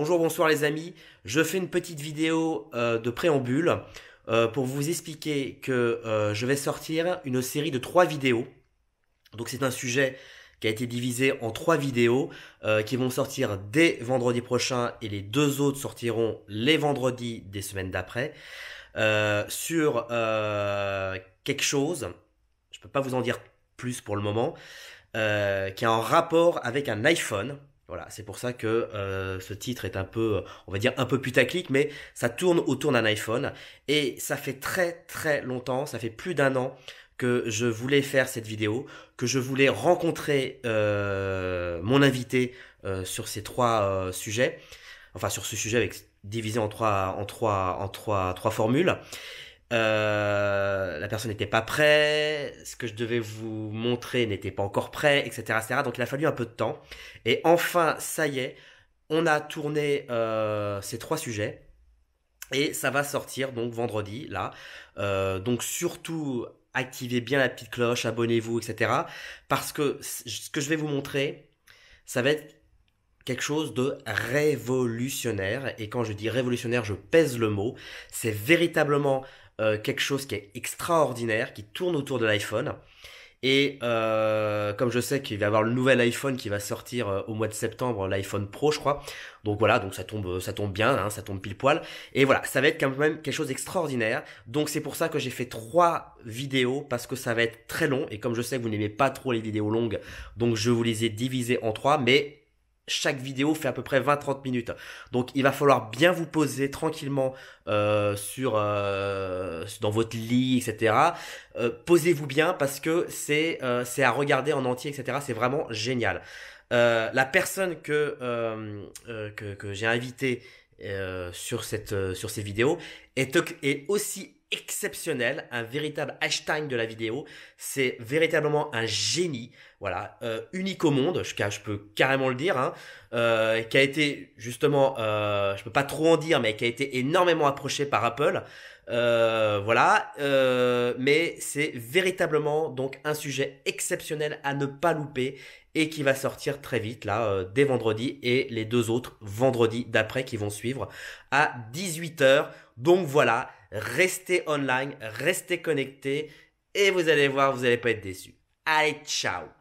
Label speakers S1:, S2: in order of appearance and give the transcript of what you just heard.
S1: Bonjour, bonsoir les amis. Je fais une petite vidéo euh, de préambule euh, pour vous expliquer que euh, je vais sortir une série de trois vidéos. Donc c'est un sujet qui a été divisé en trois vidéos qui vont sortir dès vendredi prochain et les deux autres sortiront les vendredis des semaines d'après sur quelque chose. Je ne peux pas vous en dire plus pour le moment. qui a un rapport avec un iPhone voilà, c'est pour ça que euh, ce titre est un peu, euh, on va dire, un peu putaclic, mais ça tourne autour d'un iPhone. Et ça fait très très longtemps, ça fait plus d'un an que je voulais faire cette vidéo, que je voulais rencontrer euh, mon invité sur ces trois sujets, enfin sur ce sujet avec, divisé en trois, en trois, en trois, trois formules. Euh, la personne n'était pas prête, ce que je devais vous montrer n'était pas encore prêt, etc., Donc il a fallu un peu de temps. Et enfin, ça y est, on a tourné euh, ces trois sujets. Et ça va sortir donc vendredi, là. Euh, donc surtout, activez bien la petite cloche, abonnez-vous, etc. Parce que ce que je vais vous montrer, ça va être quelque chose de révolutionnaire. Et quand je dis révolutionnaire, je pèse le mot. C'est véritablement euh, quelque chose qui est extraordinaire, qui tourne autour de l'iPhone. Et euh, comme je sais qu'il va y avoir le nouvel iPhone qui va sortir euh, au mois de septembre, l'iPhone Pro, je crois. Donc voilà, donc ça tombe, ça tombe bien, hein, ça tombe pile poil. Et voilà, ça va être quand même quelque chose d'extraordinaire. Donc c'est pour ça que j'ai fait trois vidéos parce que ça va être très long. Et comme je sais que vous n'aimez pas trop les vidéos longues, donc je vous les ai divisées en trois. Mais chaque vidéo fait à peu près 20-30 minutes. Donc il va falloir bien vous poser tranquillement euh, sur euh, dans votre lit, etc. Euh, posez-vous bien parce que c'est à regarder en entier, etc. C'est vraiment génial. la personne que que, j'ai invitée sur sur ces vidéos est, est aussi exceptionnel, un véritable hashtag de la vidéo. C'est véritablement un génie, voilà, euh, unique au monde, je, je, peux carrément le dire, hein, euh, qui a été justement, euh, je peux pas trop en dire, mais qui a été énormément approché par Apple. Euh, voilà, mais c'est véritablement donc un sujet exceptionnel à ne pas louper et qui va sortir très vite là dès vendredi et les deux autres vendredis d'après qui vont suivre à 18h. Donc voilà, restez online, restez connectés et vous allez voir, vous n'allez pas être déçus. Allez, ciao